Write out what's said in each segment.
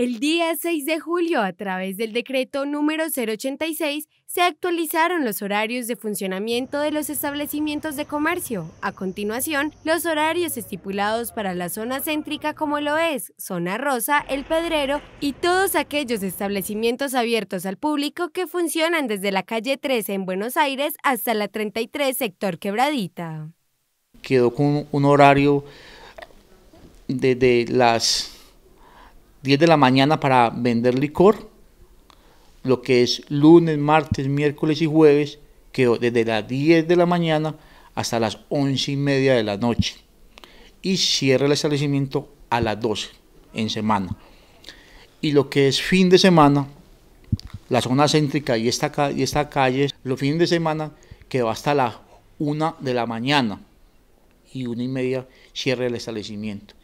El día 6 de julio, a través del decreto número 086, se actualizaron los horarios de funcionamiento de los establecimientos de comercio. A continuación, los horarios estipulados para la zona céntrica como lo es Zona Rosa, El Pedrero y todos aquellos establecimientos abiertos al público que funcionan desde la calle 13 en Buenos Aires hasta la 33 sector Quebradita. Quedó con un horario desde las 10 de la mañana para vender licor, lo que es lunes, martes, miércoles y jueves, quedó desde las 10 de la mañana hasta las 11 y media de la noche. Y cierra el establecimiento a las 12 en semana. Y lo que es fin de semana, la zona céntrica y esta, y esta calle, los fines de semana quedó hasta las 1 de la mañana y 1 y media cierra el establecimiento.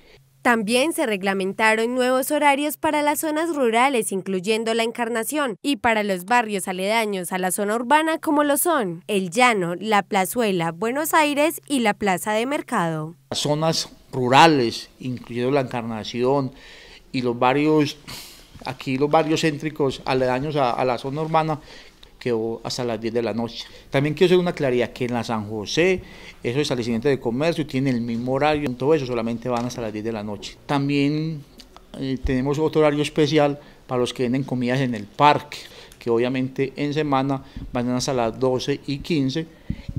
También se reglamentaron nuevos horarios para las zonas rurales, incluyendo la Encarnación, y para los barrios aledaños a la zona urbana como lo son El Llano, La Plazuela, Buenos Aires y la Plaza de Mercado. Las zonas rurales, incluyendo la Encarnación y los barrios, aquí los barrios céntricos aledaños a, a la zona urbana, quedó hasta las 10 de la noche. También quiero hacer una claridad que en la San José, eso esos aliciente de comercio tiene el mismo horario, todo eso solamente van hasta las 10 de la noche. También eh, tenemos otro horario especial para los que venden comidas en el parque, que obviamente en semana van hasta las 12 y 15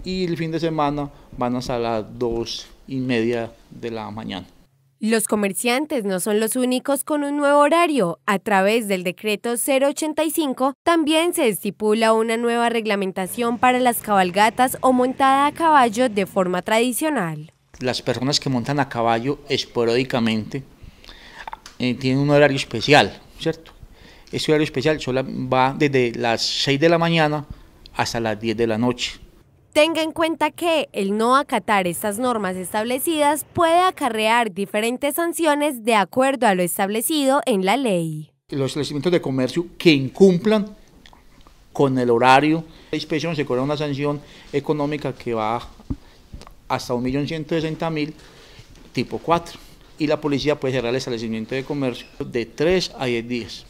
y el fin de semana van hasta las 2 y media de la mañana. Los comerciantes no son los únicos con un nuevo horario. A través del decreto 085 también se estipula una nueva reglamentación para las cabalgatas o montada a caballo de forma tradicional. Las personas que montan a caballo esporádicamente eh, tienen un horario especial, ¿cierto? Este horario especial solo va desde las 6 de la mañana hasta las 10 de la noche. Tenga en cuenta que el no acatar estas normas establecidas puede acarrear diferentes sanciones de acuerdo a lo establecido en la ley. Los establecimientos de comercio que incumplan con el horario de inspección se cobra una sanción económica que va hasta 1.160.000 tipo 4 y la policía puede cerrar el establecimiento de comercio de 3 a 10 días.